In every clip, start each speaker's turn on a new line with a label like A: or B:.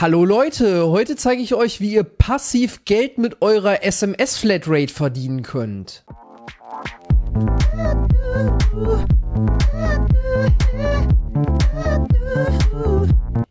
A: Hallo Leute, heute zeige ich euch, wie ihr passiv Geld mit eurer SMS-Flatrate verdienen könnt.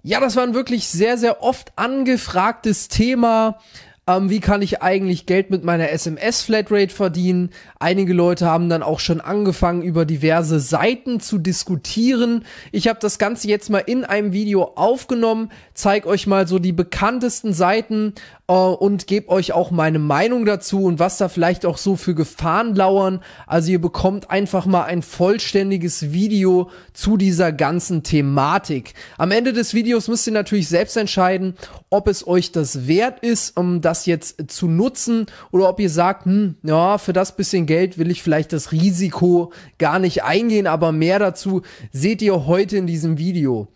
A: Ja, das war ein wirklich sehr, sehr oft angefragtes Thema ähm, wie kann ich eigentlich Geld mit meiner SMS-Flatrate verdienen. Einige Leute haben dann auch schon angefangen, über diverse Seiten zu diskutieren. Ich habe das Ganze jetzt mal in einem Video aufgenommen, zeige euch mal so die bekanntesten Seiten, Uh, und gebe euch auch meine Meinung dazu und was da vielleicht auch so für Gefahren lauern. Also ihr bekommt einfach mal ein vollständiges Video zu dieser ganzen Thematik. Am Ende des Videos müsst ihr natürlich selbst entscheiden, ob es euch das wert ist, um ähm, das jetzt zu nutzen oder ob ihr sagt, hm, ja, für das bisschen Geld will ich vielleicht das Risiko gar nicht eingehen, aber mehr dazu seht ihr heute in diesem Video.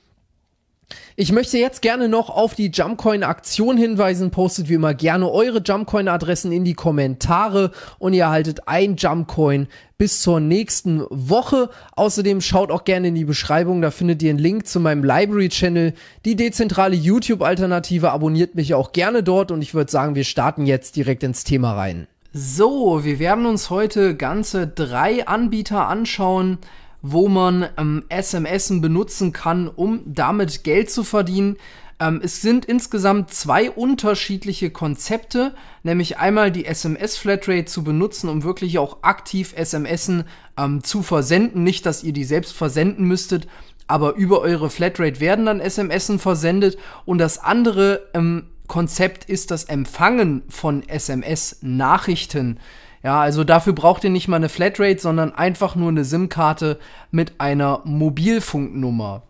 A: Ich möchte jetzt gerne noch auf die Jumpcoin-Aktion hinweisen. Postet wie immer gerne eure Jumpcoin-Adressen in die Kommentare und ihr erhaltet ein Jumpcoin bis zur nächsten Woche. Außerdem schaut auch gerne in die Beschreibung, da findet ihr einen Link zu meinem Library-Channel, die dezentrale YouTube-Alternative. Abonniert mich auch gerne dort und ich würde sagen, wir starten jetzt direkt ins Thema rein. So, wir werden uns heute ganze drei Anbieter anschauen wo man ähm, SMSen benutzen kann, um damit Geld zu verdienen. Ähm, es sind insgesamt zwei unterschiedliche Konzepte, nämlich einmal die SMS-Flatrate zu benutzen, um wirklich auch aktiv SMS ähm, zu versenden. Nicht, dass ihr die selbst versenden müsstet, aber über eure Flatrate werden dann SMS versendet. Und das andere ähm, Konzept ist das Empfangen von SMS-Nachrichten. Ja, also dafür braucht ihr nicht mal eine Flatrate, sondern einfach nur eine SIM-Karte mit einer Mobilfunknummer.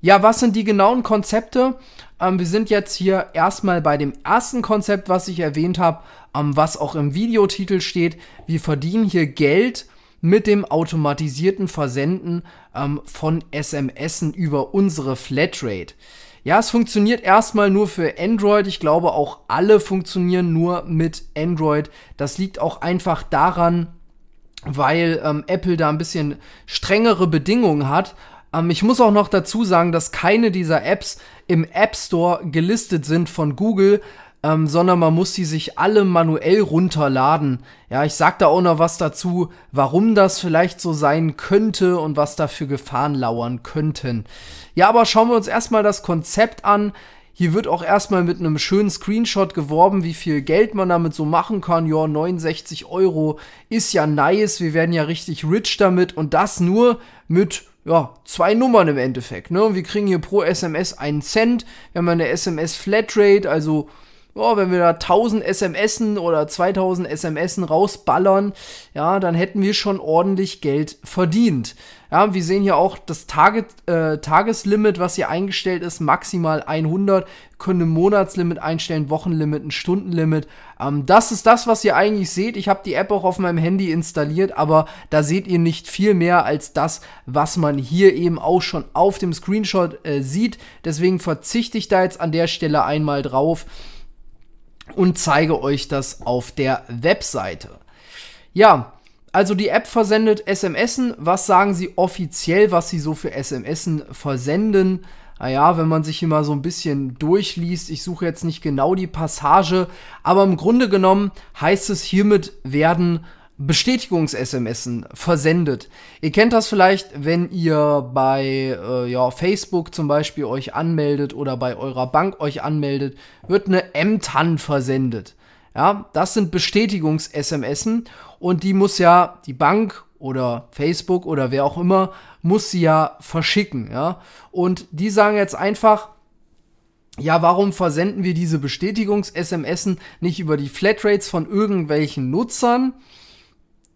A: Ja, was sind die genauen Konzepte? Ähm, wir sind jetzt hier erstmal bei dem ersten Konzept, was ich erwähnt habe, ähm, was auch im Videotitel steht. Wir verdienen hier Geld mit dem automatisierten Versenden ähm, von SMSen über unsere Flatrate. Ja, es funktioniert erstmal nur für Android. Ich glaube, auch alle funktionieren nur mit Android. Das liegt auch einfach daran, weil ähm, Apple da ein bisschen strengere Bedingungen hat. Ähm, ich muss auch noch dazu sagen, dass keine dieser Apps im App Store gelistet sind von Google ähm, sondern man muss sie sich alle manuell runterladen. Ja, ich sag da auch noch was dazu, warum das vielleicht so sein könnte und was da für Gefahren lauern könnten. Ja, aber schauen wir uns erstmal das Konzept an. Hier wird auch erstmal mit einem schönen Screenshot geworben, wie viel Geld man damit so machen kann. Ja, 69 Euro ist ja nice. Wir werden ja richtig rich damit und das nur mit ja, zwei Nummern im Endeffekt. Ne? wir kriegen hier pro SMS einen Cent. Wir haben eine SMS Flatrate, also oh, wenn wir da 1000 SMSen oder 2000 SMSen rausballern, ja, dann hätten wir schon ordentlich Geld verdient. Ja, wir sehen hier auch das Target, äh, Tageslimit, was hier eingestellt ist, maximal 100. Wir können ein Monatslimit einstellen, Wochenlimit, ein Stundenlimit. Ähm, das ist das, was ihr eigentlich seht. Ich habe die App auch auf meinem Handy installiert, aber da seht ihr nicht viel mehr als das, was man hier eben auch schon auf dem Screenshot äh, sieht. Deswegen verzichte ich da jetzt an der Stelle einmal drauf und zeige euch das auf der Webseite. Ja, also die App versendet SMS. Was sagen sie offiziell, was sie so für SMS versenden? Naja, wenn man sich hier mal so ein bisschen durchliest, ich suche jetzt nicht genau die Passage, aber im Grunde genommen heißt es, hiermit werden Bestätigungs-SMSen versendet. Ihr kennt das vielleicht, wenn ihr bei äh, ja, Facebook zum Beispiel euch anmeldet oder bei eurer Bank euch anmeldet, wird eine MTAN versendet. Ja, das sind Bestätigungs-SMSen und die muss ja die Bank oder Facebook oder wer auch immer muss sie ja verschicken. Ja, und die sagen jetzt einfach, ja, warum versenden wir diese Bestätigungs-SMSen nicht über die Flatrates von irgendwelchen Nutzern?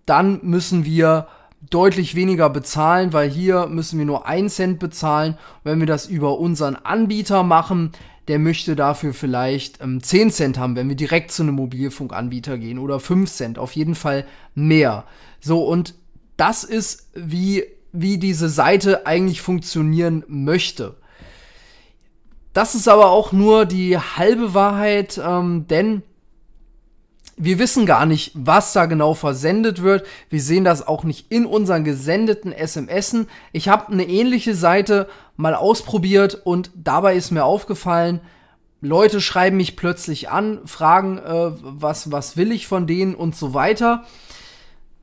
A: dann müssen wir deutlich weniger bezahlen, weil hier müssen wir nur 1 Cent bezahlen. wenn wir das über unseren Anbieter machen, der möchte dafür vielleicht ähm, 10 Cent haben, wenn wir direkt zu einem Mobilfunkanbieter gehen oder 5 Cent, auf jeden Fall mehr. So, und das ist, wie, wie diese Seite eigentlich funktionieren möchte. Das ist aber auch nur die halbe Wahrheit, ähm, denn wir wissen gar nicht, was da genau versendet wird. Wir sehen das auch nicht in unseren gesendeten SMSen. Ich habe eine ähnliche Seite mal ausprobiert und dabei ist mir aufgefallen, Leute schreiben mich plötzlich an, fragen, äh, was, was will ich von denen und so weiter.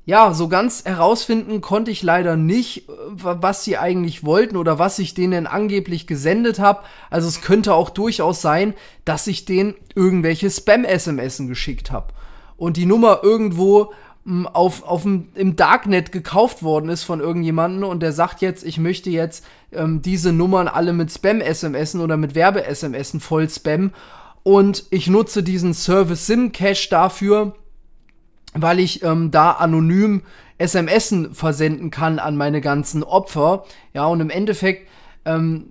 A: Ja, so ganz herausfinden konnte ich leider nicht, äh, was sie eigentlich wollten oder was ich denen angeblich gesendet habe. Also es könnte auch durchaus sein, dass ich denen irgendwelche Spam-SMS geschickt habe und die Nummer irgendwo mh, mm, auf, auf im Darknet gekauft worden ist von irgendjemanden und der sagt jetzt, ich möchte jetzt ähm, diese Nummern alle mit spam sms oder mit werbe sms voll Spam und ich nutze diesen Service SimCache dafür, weil ich ähm, da anonym SMS versenden kann an meine ganzen Opfer. Ja, und im Endeffekt ähm,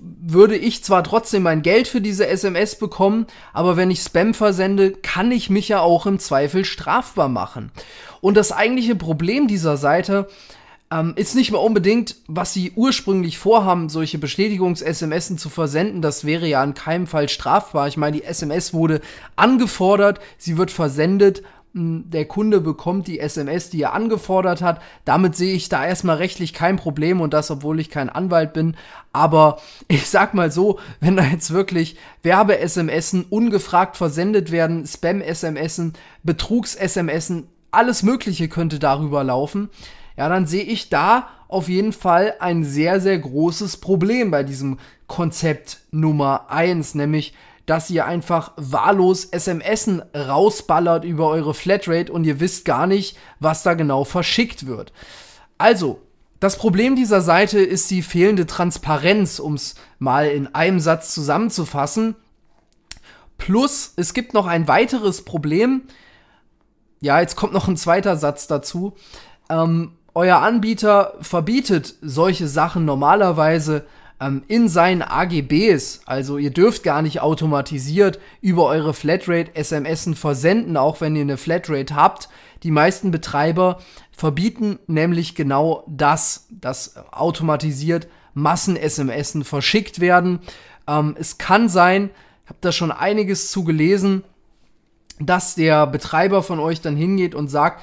A: würde ich zwar trotzdem mein Geld für diese SMS bekommen, aber wenn ich Spam versende, kann ich mich ja auch im Zweifel strafbar machen. Und das eigentliche Problem dieser Seite ähm, ist nicht mal unbedingt, was sie ursprünglich vorhaben, solche Bestätigungs-SMS zu versenden. Das wäre ja in keinem Fall strafbar. Ich meine, die SMS wurde angefordert, sie wird versendet, der Kunde bekommt die SMS, die er angefordert hat. Damit sehe ich da erstmal rechtlich kein Problem und das, obwohl ich kein Anwalt bin. Aber ich sag mal so, wenn da jetzt wirklich Werbe-SMSen ungefragt versendet werden, Spam-SMSen, Betrugs-SMSen, alles Mögliche könnte darüber laufen. Ja, dann sehe ich da auf jeden Fall ein sehr, sehr großes Problem bei diesem Konzept Nummer eins, nämlich dass ihr einfach wahllos SMSen rausballert über eure Flatrate und ihr wisst gar nicht, was da genau verschickt wird. Also, das Problem dieser Seite ist die fehlende Transparenz, um es mal in einem Satz zusammenzufassen. Plus, es gibt noch ein weiteres Problem. Ja, jetzt kommt noch ein zweiter Satz dazu. Ähm, euer Anbieter verbietet solche Sachen normalerweise ähm, in seinen AGBs, also ihr dürft gar nicht automatisiert über eure Flatrate SMS versenden, auch wenn ihr eine Flatrate habt. Die meisten Betreiber verbieten nämlich genau das, dass automatisiert massen sms verschickt werden. Ähm, es kann sein, ich habe da schon einiges zu gelesen, dass der Betreiber von euch dann hingeht und sagt,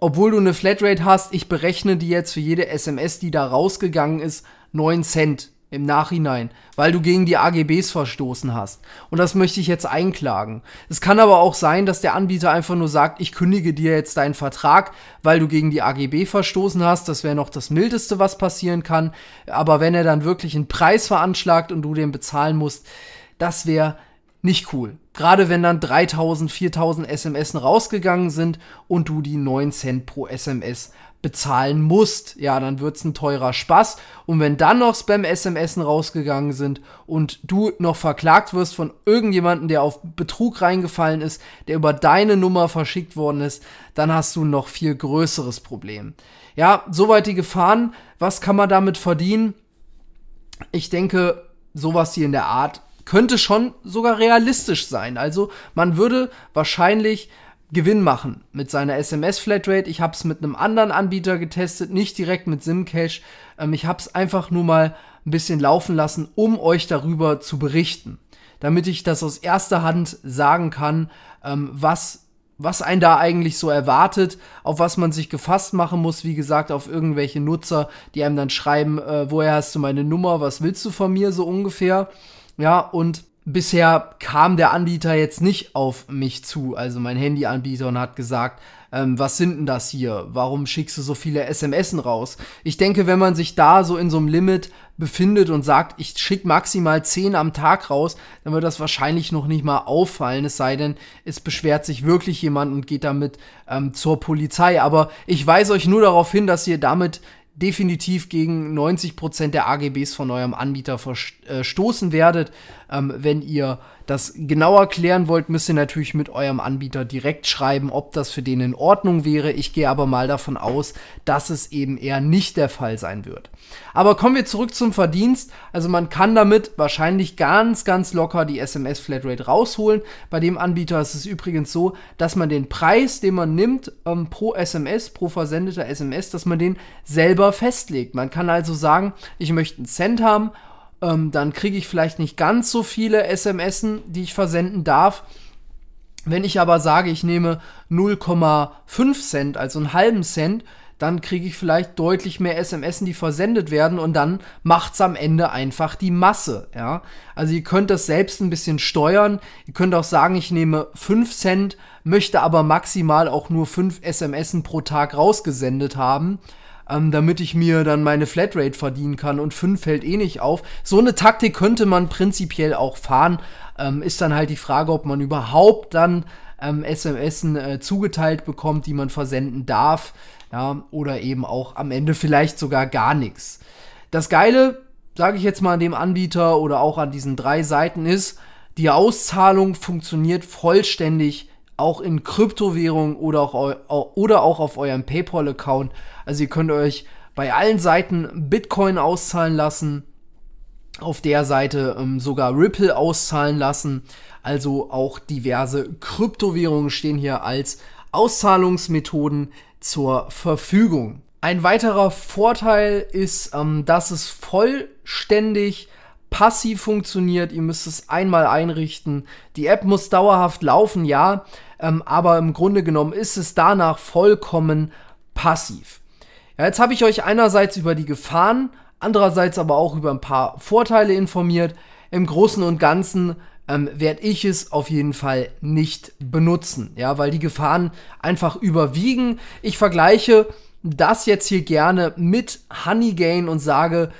A: obwohl du eine Flatrate hast, ich berechne die jetzt für jede SMS, die da rausgegangen ist, 9 Cent im Nachhinein, weil du gegen die AGBs verstoßen hast. Und das möchte ich jetzt einklagen. Es kann aber auch sein, dass der Anbieter einfach nur sagt, ich kündige dir jetzt deinen Vertrag, weil du gegen die AGB verstoßen hast. Das wäre noch das Mildeste, was passieren kann. Aber wenn er dann wirklich einen Preis veranschlagt und du den bezahlen musst, das wäre nicht cool. Gerade wenn dann 3000, 4000 SMS rausgegangen sind und du die 9 Cent pro SMS bezahlen musst, ja, dann wird es ein teurer Spaß. Und wenn dann noch spam sms rausgegangen sind und du noch verklagt wirst von irgendjemandem, der auf Betrug reingefallen ist, der über deine Nummer verschickt worden ist, dann hast du ein noch viel größeres Problem. Ja, soweit die Gefahren. Was kann man damit verdienen? Ich denke, sowas hier in der Art könnte schon sogar realistisch sein. Also man würde wahrscheinlich Gewinn machen mit seiner SMS-Flatrate. Ich habe es mit einem anderen Anbieter getestet, nicht direkt mit Simcash. Ähm, ich habe es einfach nur mal ein bisschen laufen lassen, um euch darüber zu berichten, damit ich das aus erster Hand sagen kann, ähm, was was einen da eigentlich so erwartet, auf was man sich gefasst machen muss, wie gesagt, auf irgendwelche Nutzer, die einem dann schreiben, äh, woher hast du meine Nummer, was willst du von mir so ungefähr. Ja, und bisher kam der Anbieter jetzt nicht auf mich zu, also mein Handyanbieter, und hat gesagt, ähm, was sind denn das hier? Warum schickst du so viele SMS raus? Ich denke, wenn man sich da so in so einem Limit befindet und sagt, ich schicke maximal 10 am Tag raus, dann wird das wahrscheinlich noch nicht mal auffallen, es sei denn, es beschwert sich wirklich jemand und geht damit ähm, zur Polizei. Aber ich weise euch nur darauf hin, dass ihr damit definitiv gegen 90% der AGBs von eurem Anbieter verstoßen äh, werdet, ähm, wenn ihr das genauer klären wollt, müsst ihr natürlich mit eurem Anbieter direkt schreiben, ob das für den in Ordnung wäre. Ich gehe aber mal davon aus, dass es eben eher nicht der Fall sein wird. Aber kommen wir zurück zum Verdienst. Also man kann damit wahrscheinlich ganz, ganz locker die SMS-Flatrate rausholen. Bei dem Anbieter ist es übrigens so, dass man den Preis, den man nimmt ähm, pro SMS, pro versendeter SMS, dass man den selber festlegt. Man kann also sagen, ich möchte einen Cent haben ähm, dann kriege ich vielleicht nicht ganz so viele SMS, die ich versenden darf. Wenn ich aber sage, ich nehme 0,5 Cent, also einen halben Cent, dann kriege ich vielleicht deutlich mehr SMS, die versendet werden und dann macht es am Ende einfach die Masse, ja? Also ihr könnt das selbst ein bisschen steuern. Ihr könnt auch sagen, ich nehme 5 Cent, möchte aber maximal auch nur 5 SMS pro Tag rausgesendet haben ähm, damit ich mir dann meine Flatrate verdienen kann und 5 fällt eh nicht auf. So eine Taktik könnte man prinzipiell auch fahren. Ähm, ist dann halt die Frage, ob man überhaupt dann ähm, SMS äh, zugeteilt bekommt, die man versenden darf. Ja, oder eben auch am Ende vielleicht sogar gar nichts. Das Geile, sage ich jetzt mal an dem Anbieter oder auch an diesen drei Seiten ist, die Auszahlung funktioniert vollständig auch in Kryptowährungen oder auch, oder auch auf eurem PayPal-Account. Also ihr könnt euch bei allen Seiten Bitcoin auszahlen lassen, auf der Seite ähm, sogar Ripple auszahlen lassen. Also auch diverse Kryptowährungen stehen hier als Auszahlungsmethoden zur Verfügung. Ein weiterer Vorteil ist, ähm, dass es vollständig passiv funktioniert. Ihr müsst es einmal einrichten. Die App muss dauerhaft laufen, ja, ähm, aber im Grunde genommen ist es danach vollkommen passiv. Ja, jetzt habe ich euch einerseits über die Gefahren, andererseits aber auch über ein paar Vorteile informiert. Im Großen und Ganzen ähm, werde ich es auf jeden Fall nicht benutzen, ja, weil die Gefahren einfach überwiegen. Ich vergleiche das jetzt hier gerne mit Honeygain und sage,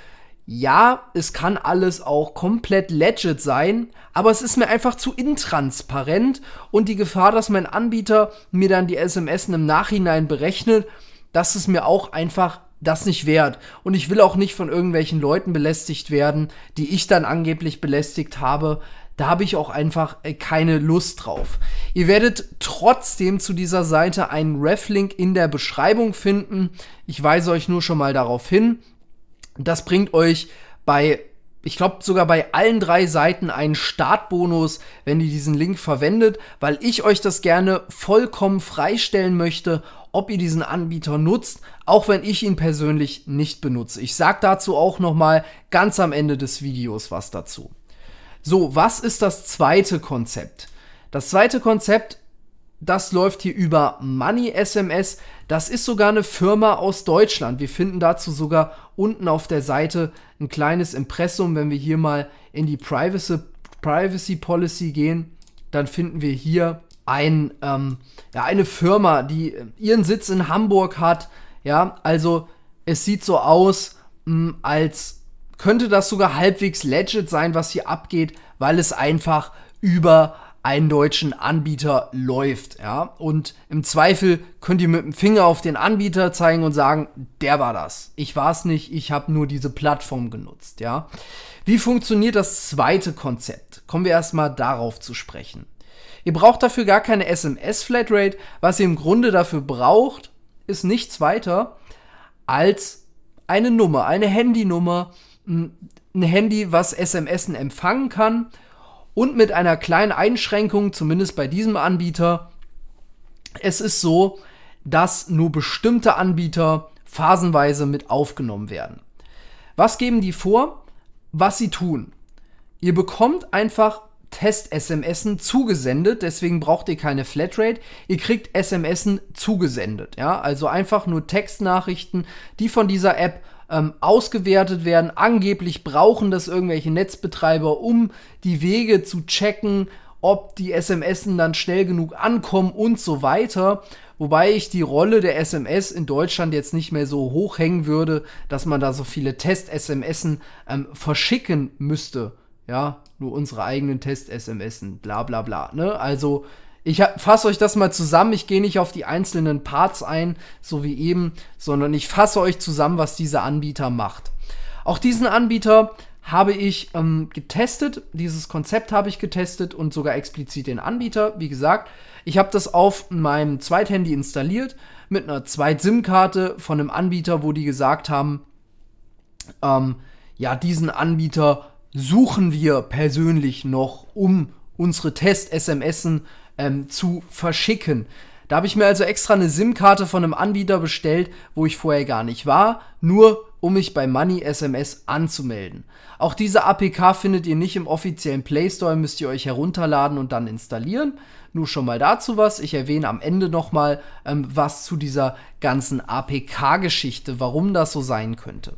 A: ja, es kann alles auch komplett legit sein, aber es ist mir einfach zu intransparent und die Gefahr, dass mein Anbieter mir dann die SMS im Nachhinein berechnet, das ist mir auch einfach das nicht wert. Und ich will auch nicht von irgendwelchen Leuten belästigt werden, die ich dann angeblich belästigt habe. Da habe ich auch einfach äh, keine Lust drauf. Ihr werdet trotzdem zu dieser Seite einen Reflink in der Beschreibung finden. Ich weise euch nur schon mal darauf hin. Das bringt euch bei, ich glaube sogar bei allen drei Seiten einen Startbonus, wenn ihr diesen Link verwendet, weil ich euch das gerne vollkommen freistellen möchte, ob ihr diesen Anbieter nutzt, auch wenn ich ihn persönlich nicht benutze. Ich sage dazu auch nochmal ganz am Ende des Videos was dazu. So, was ist das zweite Konzept? Das zweite Konzept das läuft hier über Money SMS. Das ist sogar eine Firma aus Deutschland. Wir finden dazu sogar unten auf der Seite ein kleines Impressum. Wenn wir hier mal in die Privacy, Privacy Policy gehen, dann finden wir hier ein, ähm, ja, eine Firma, die ihren Sitz in Hamburg hat. Ja, also es sieht so aus, mh, mm, als könnte das sogar halbwegs legit sein, was hier abgeht, weil es einfach über einen deutschen Anbieter läuft. Ja? Und im Zweifel könnt ihr mit dem Finger auf den Anbieter zeigen und sagen, der war das. Ich war es nicht, ich habe nur diese Plattform genutzt. Ja? Wie funktioniert das zweite Konzept? Kommen wir erstmal darauf zu sprechen. Ihr braucht dafür gar keine SMS-Flatrate. Was ihr im Grunde dafür braucht, ist nichts weiter als eine Nummer, eine Handynummer, hm, ein Handy, was SMS empfangen kann und mit einer kleinen Einschränkung, zumindest bei diesem Anbieter. Es ist so, dass nur bestimmte Anbieter phasenweise mit aufgenommen werden. Was geben die vor? Was sie tun. Ihr bekommt einfach Test-SMSen zugesendet, deswegen braucht ihr keine Flatrate. Ihr kriegt SMSen zugesendet, ja, also einfach nur Textnachrichten, die von dieser App ähm, ausgewertet werden. Angeblich brauchen das irgendwelche Netzbetreiber, um die Wege zu checken, ob die SMSen dann schnell genug ankommen und so weiter. Wobei ich die Rolle der SMS in Deutschland jetzt nicht mehr so hoch hängen würde, dass man da so viele Test-SMSen ähm, verschicken müsste. Ja, nur unsere eigenen Test-SMSen, bla bla bla. Ne? Also ich fasse euch das mal zusammen. Ich gehe nicht auf die einzelnen Parts ein, so wie eben, sondern ich fasse euch zusammen, was dieser Anbieter macht. Auch diesen Anbieter habe ich ähm, getestet. Dieses Konzept habe ich getestet und sogar explizit den Anbieter. Wie gesagt, ich habe das auf meinem Zweithandy installiert mit einer Zweit-SIM-Karte von einem Anbieter, wo die gesagt haben, ähm, ja, diesen Anbieter suchen wir persönlich noch, um unsere test sms ähm, zu verschicken. Da habe ich mir also extra eine SIM-Karte von einem Anbieter bestellt, wo ich vorher gar nicht war, nur um mich bei Money SMS anzumelden. Auch diese APK findet ihr nicht im offiziellen Play Store, müsst ihr euch herunterladen und dann installieren. Nur schon mal dazu was. Ich erwähne am Ende nochmal ähm, was zu dieser ganzen APK-Geschichte, warum das so sein könnte.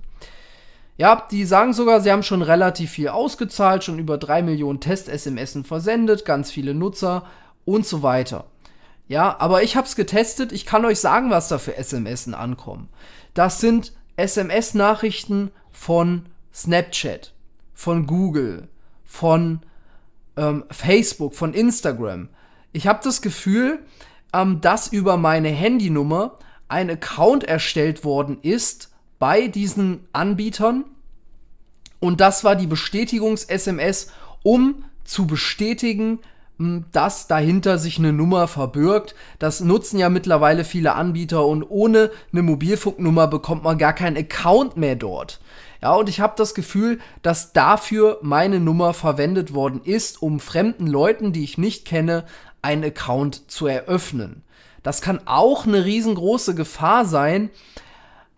A: Ja, die sagen sogar, sie haben schon relativ viel ausgezahlt, schon über 3 Millionen Test-SMS versendet, ganz viele Nutzer und so weiter. Ja, aber ich habe es getestet, ich kann euch sagen, was da für SMS ankommen. Das sind SMS-Nachrichten von Snapchat, von Google, von ähm, Facebook, von Instagram. Ich habe das Gefühl, ähm, dass über meine Handynummer ein Account erstellt worden ist, bei diesen Anbietern. Und das war die Bestätigungs-SMS, um zu bestätigen, dass dahinter sich eine Nummer verbirgt. Das nutzen ja mittlerweile viele Anbieter und ohne eine Mobilfunknummer bekommt man gar keinen Account mehr dort. Ja, und ich habe das Gefühl, dass dafür meine Nummer verwendet worden ist, um fremden Leuten, die ich nicht kenne, einen Account zu eröffnen. Das kann auch eine riesengroße Gefahr sein,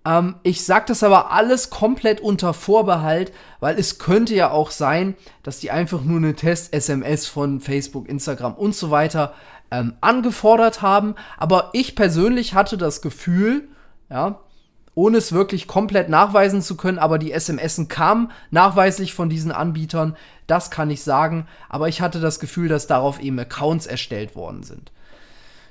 A: ähm, ich sage das aber alles komplett unter Vorbehalt, weil es könnte ja auch sein, dass die einfach nur eine Test-SMS von Facebook, Instagram und so weiter ähm, angefordert haben. Aber ich persönlich hatte das Gefühl, ja, ohne es wirklich komplett nachweisen zu können, aber die SMS kamen nachweislich von diesen Anbietern, das kann ich sagen, aber ich hatte das Gefühl, dass darauf eben Accounts erstellt worden sind.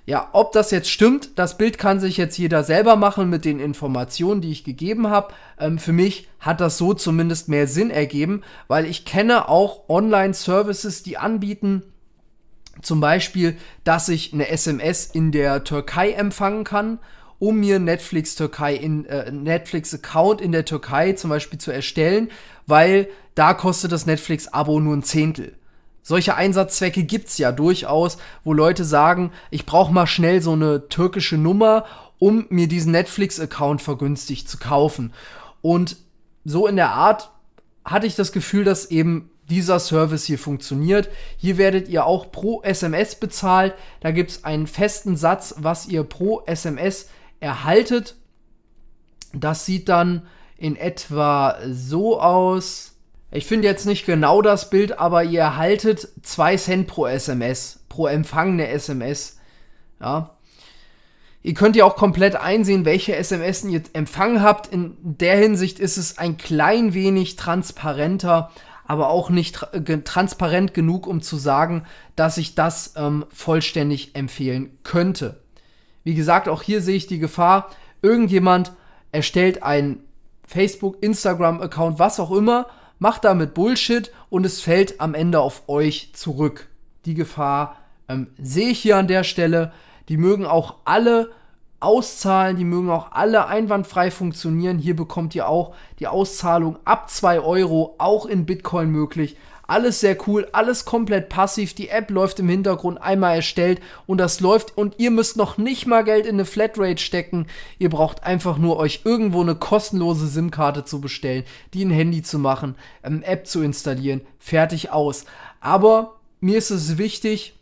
A: Ja, ob das jetzt stimmt, das Bild kann sich jetzt jeder selber machen mit den Informationen, die ich gegeben habe. Ähm, für mich hat das so zumindest mehr Sinn ergeben, weil ich kenne auch Online-Services, die anbieten, zum Beispiel, dass ich eine SMS in der Türkei empfangen kann, um mir Netflix Türkei in äh, Netflix Account in der Türkei zum Beispiel zu erstellen, weil da kostet das Netflix Abo nur ein Zehntel. Solche Einsatzzwecke gibt's ja durchaus, wo Leute sagen, ich brauche mal schnell so eine türkische Nummer, um mir diesen Netflix-Account vergünstigt zu kaufen. Und so in der Art hatte ich das Gefühl, dass eben dieser Service hier funktioniert. Hier werdet ihr auch pro SMS bezahlt. Da gibt's einen festen Satz, was ihr pro SMS erhaltet. Das sieht dann in etwa so aus. Ich finde jetzt nicht genau das Bild, aber ihr erhaltet 2 Cent pro SMS, pro empfangene SMS. Ja. Ihr könnt ja auch komplett einsehen, welche SMS ihr empfangen habt. In der Hinsicht ist es ein klein wenig transparenter, aber auch nicht transparent genug, um zu sagen, dass ich das ähm, vollständig empfehlen könnte. Wie gesagt, auch hier sehe ich die Gefahr, irgendjemand erstellt einen Facebook, Instagram-Account, was auch immer, macht damit Bullshit und es fällt am Ende auf euch zurück. Die Gefahr ähm, sehe ich hier an der Stelle. Die mögen auch alle auszahlen, die mögen auch alle einwandfrei funktionieren. Hier bekommt ihr auch die Auszahlung ab 2 Euro, auch in Bitcoin möglich. Alles sehr cool, alles komplett passiv. Die App läuft im Hintergrund einmal erstellt und das läuft und ihr müsst noch nicht mal Geld in eine Flatrate stecken. Ihr braucht einfach nur euch irgendwo eine kostenlose SIM-Karte zu bestellen, die ein Handy zu machen, eine ähm, App zu installieren. Fertig aus. Aber mir ist es wichtig,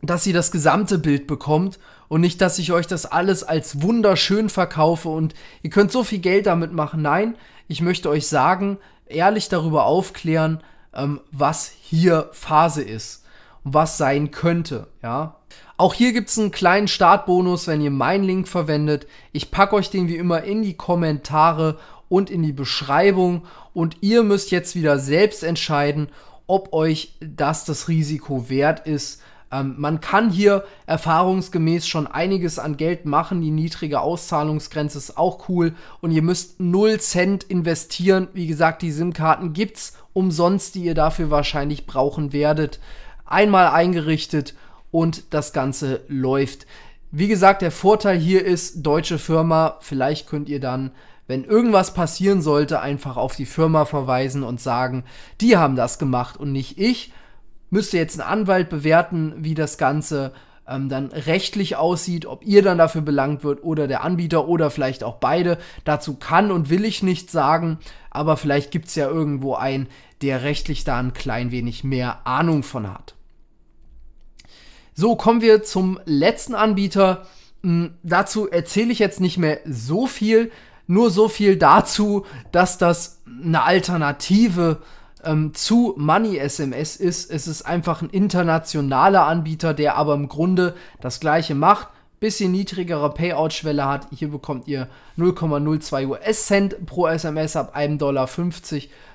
A: dass ihr das gesamte Bild bekommt und nicht, dass ich euch das alles als wunderschön verkaufe und ihr könnt so viel Geld damit machen. Nein, ich möchte euch sagen, ehrlich darüber aufklären, ähm, was hier Phase ist und was sein könnte. Ja? Auch hier gibt es einen kleinen Startbonus, wenn ihr meinen Link verwendet. Ich packe euch den wie immer in die Kommentare und in die Beschreibung und ihr müsst jetzt wieder selbst entscheiden, ob euch das das Risiko wert ist ähm, man kann hier erfahrungsgemäß schon einiges an Geld machen. Die niedrige Auszahlungsgrenze ist auch cool. Und ihr müsst 0 Cent investieren. Wie gesagt, die SIM-Karten gibt's umsonst, die ihr dafür wahrscheinlich brauchen werdet. Einmal eingerichtet und das Ganze läuft. Wie gesagt, der Vorteil hier ist, deutsche Firma, vielleicht könnt ihr dann, wenn irgendwas passieren sollte, einfach auf die Firma verweisen und sagen, die haben das gemacht und nicht ich müsste jetzt ein Anwalt bewerten, wie das Ganze ähm, dann rechtlich aussieht, ob ihr dann dafür belangt wird oder der Anbieter oder vielleicht auch beide. Dazu kann und will ich nichts sagen, aber vielleicht gibt es ja irgendwo einen, der rechtlich da ein klein wenig mehr Ahnung von hat. So, kommen wir zum letzten Anbieter. Hm, dazu erzähle ich jetzt nicht mehr so viel, nur so viel dazu, dass das eine Alternative ist ähm, zu Money SMS ist. Es ist einfach ein internationaler Anbieter, der aber im Grunde das gleiche macht. Bisschen niedrigere Payout-Schwelle hat. Hier bekommt ihr 0,02 US-Cent pro SMS ab 1,50 Dollar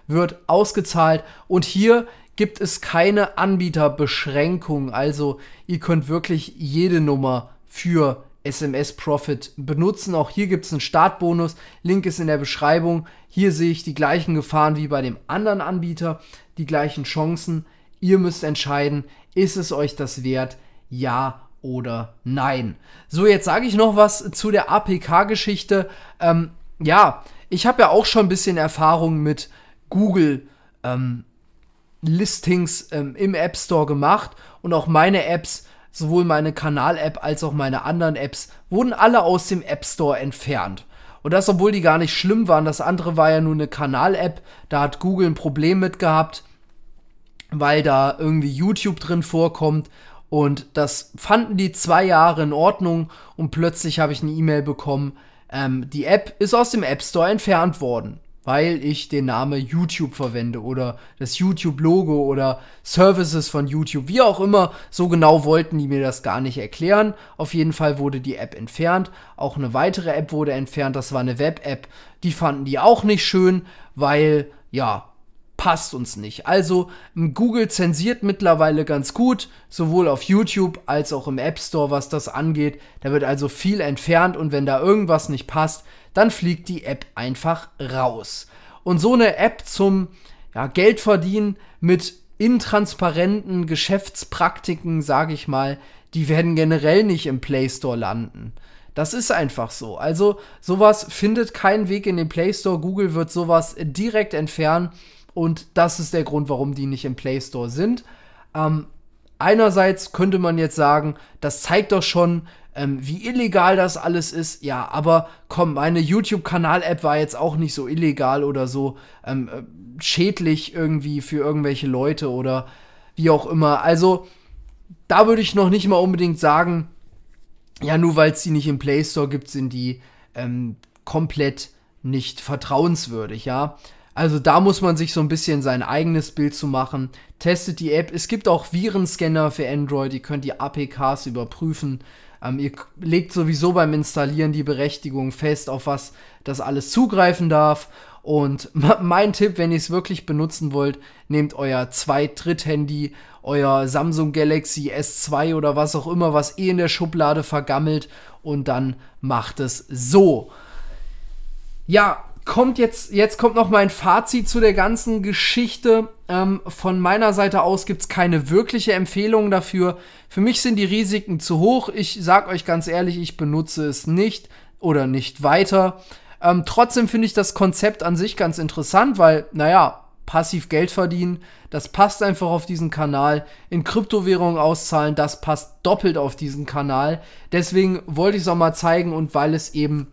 A: wird ausgezahlt. Und hier gibt es keine Anbieterbeschränkung. Also ihr könnt wirklich jede Nummer für SMS Profit benutzen. Auch hier gibt es einen Startbonus. Link ist in der Beschreibung. Hier sehe ich die gleichen Gefahren wie bei dem anderen Anbieter, die gleichen Chancen. Ihr müsst entscheiden, ist es euch das wert? Ja oder nein. So, jetzt sage ich noch was zu der APK-Geschichte. Ähm, ja, ich habe ja auch schon ein bisschen Erfahrung mit Google ähm, Listings ähm, im App Store gemacht und auch meine Apps sowohl meine Kanal-App als auch meine anderen Apps wurden alle aus dem App Store entfernt. Und das, obwohl die gar nicht schlimm waren. Das andere war ja nur eine Kanal-App. Da hat Google ein Problem mit gehabt, weil da irgendwie YouTube drin vorkommt. Und das fanden die zwei Jahre in Ordnung. Und plötzlich habe ich eine E-Mail bekommen. Ähm, die App ist aus dem App Store entfernt worden weil ich den Namen YouTube verwende oder das YouTube-Logo oder Services von YouTube, wie auch immer, so genau wollten die mir das gar nicht erklären. Auf jeden Fall wurde die App entfernt. Auch eine weitere App wurde entfernt, das war eine Web-App. Die fanden die auch nicht schön, weil, ja, passt uns nicht. Also Google zensiert mittlerweile ganz gut, sowohl auf YouTube als auch im App Store, was das angeht. Da wird also viel entfernt und wenn da irgendwas nicht passt, dann fliegt die App einfach raus. Und so eine App zum ja, Geldverdienen mit intransparenten Geschäftspraktiken, sage ich mal, die werden generell nicht im Play Store landen. Das ist einfach so. Also sowas findet keinen Weg in den Play Store. Google wird sowas direkt entfernen und das ist der Grund, warum die nicht im Play Store sind. Ähm, einerseits könnte man jetzt sagen, das zeigt doch schon, ähm, wie illegal das alles ist. Ja, aber komm, meine YouTube-Kanal-App war jetzt auch nicht so illegal oder so ähm, äh, schädlich irgendwie für irgendwelche Leute oder wie auch immer. Also, da würde ich noch nicht mal unbedingt sagen, ja, nur weil es die nicht im Play Store gibt, sind die ähm, komplett nicht vertrauenswürdig, ja. Also da muss man sich so ein bisschen sein eigenes Bild zu machen. Testet die App. Es gibt auch Virenscanner für Android, ihr könnt die APKs überprüfen. Ähm, ihr legt sowieso beim Installieren die Berechtigung fest, auf was das alles zugreifen darf. Und mein Tipp, wenn ihr es wirklich benutzen wollt, nehmt euer Zweitritt-Handy, euer Samsung Galaxy S2 oder was auch immer, was eh in der Schublade vergammelt und dann macht es so. Ja, kommt jetzt, jetzt kommt noch mein Fazit zu der ganzen Geschichte. Ähm, von meiner Seite aus gibt es keine wirkliche Empfehlung dafür. Für mich sind die Risiken zu hoch. Ich sage euch ganz ehrlich, ich benutze es nicht oder nicht weiter. Ähm, trotzdem finde ich das Konzept an sich ganz interessant, weil, naja, passiv Geld verdienen, das passt einfach auf diesen Kanal. In Kryptowährungen auszahlen, das passt doppelt auf diesen Kanal. Deswegen wollte ich es auch mal zeigen und weil es eben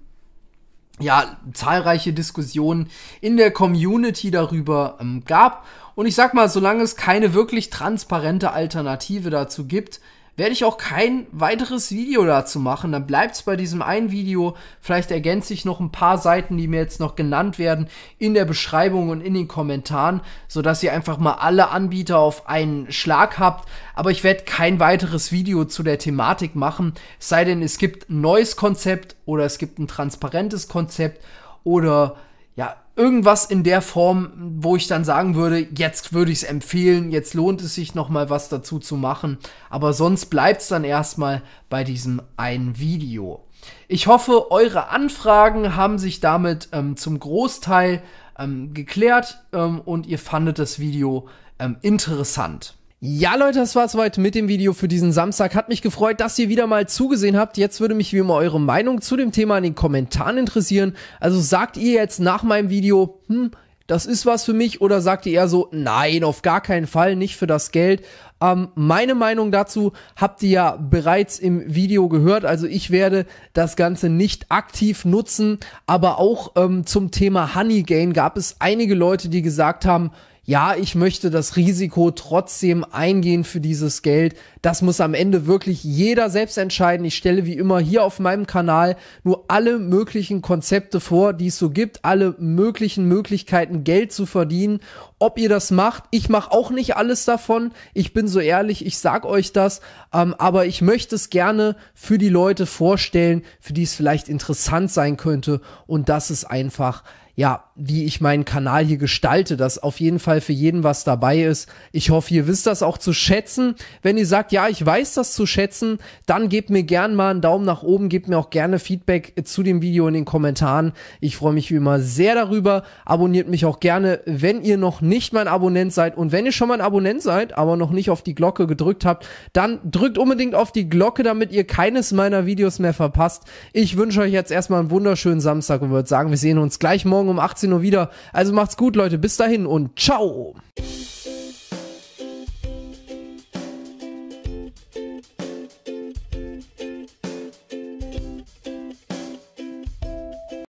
A: ja, zahlreiche Diskussionen in der Community darüber ähm, gab. Und ich sag mal, solange es keine wirklich transparente Alternative dazu gibt, werde ich auch kein weiteres Video dazu machen. Dann bleibt es bei diesem einen Video. Vielleicht ergänze ich noch ein paar Seiten, die mir jetzt noch genannt werden, in der Beschreibung und in den Kommentaren, sodass ihr einfach mal alle Anbieter auf einen Schlag habt. Aber ich werde kein weiteres Video zu der Thematik machen, es sei denn, es gibt ein neues Konzept oder es gibt ein transparentes Konzept oder ja, irgendwas in der Form, wo ich dann sagen würde, jetzt würde ich es empfehlen, jetzt lohnt es sich nochmal was dazu zu machen. Aber sonst bleibt es dann erstmal bei diesem einen Video. Ich hoffe, eure Anfragen haben sich damit ähm, zum Großteil ähm, geklärt ähm, und ihr fandet das Video ähm, interessant. Ja Leute, das war's heute mit dem Video für diesen Samstag. Hat mich gefreut, dass ihr wieder mal zugesehen habt. Jetzt würde mich wie immer eure Meinung zu dem Thema in den Kommentaren interessieren. Also sagt ihr jetzt nach meinem Video, hm, das ist was für mich oder sagt ihr eher so, nein, auf gar keinen Fall, nicht für das Geld. Ähm, meine Meinung dazu habt ihr ja bereits im Video gehört, also ich werde das Ganze nicht aktiv nutzen, aber auch ähm, zum Thema Honeygain gab es einige Leute, die gesagt haben, ja, ich möchte das Risiko trotzdem eingehen für dieses Geld. Das muss am Ende wirklich jeder selbst entscheiden. Ich stelle wie immer hier auf meinem Kanal nur alle möglichen Konzepte vor, die es so gibt, alle möglichen Möglichkeiten, Geld zu verdienen ob ihr das macht. Ich mache auch nicht alles davon. Ich bin so ehrlich, ich sag euch das. Ähm, aber ich möchte es gerne für die Leute vorstellen, für die es vielleicht interessant sein könnte. Und das ist einfach ja, wie ich meinen Kanal hier gestalte, dass auf jeden Fall für jeden was dabei ist. Ich hoffe, ihr wisst das auch zu schätzen. Wenn ihr sagt, ja, ich weiß das zu schätzen, dann gebt mir gern mal einen Daumen nach oben, gebt mir auch gerne Feedback äh, zu dem Video in den Kommentaren. Ich freue mich wie immer sehr darüber. Abonniert mich auch gerne, wenn ihr noch nicht mein Abonnent seid und wenn ihr schon mal ein Abonnent seid, aber noch nicht auf die Glocke gedrückt habt, dann drückt unbedingt auf die Glocke, damit ihr keines meiner Videos mehr verpasst. Ich wünsche euch jetzt erstmal einen wunderschönen Samstag und würde sagen, wir sehen uns gleich morgen um 18 Uhr wieder. Also macht's gut, Leute. Bis dahin und ciao!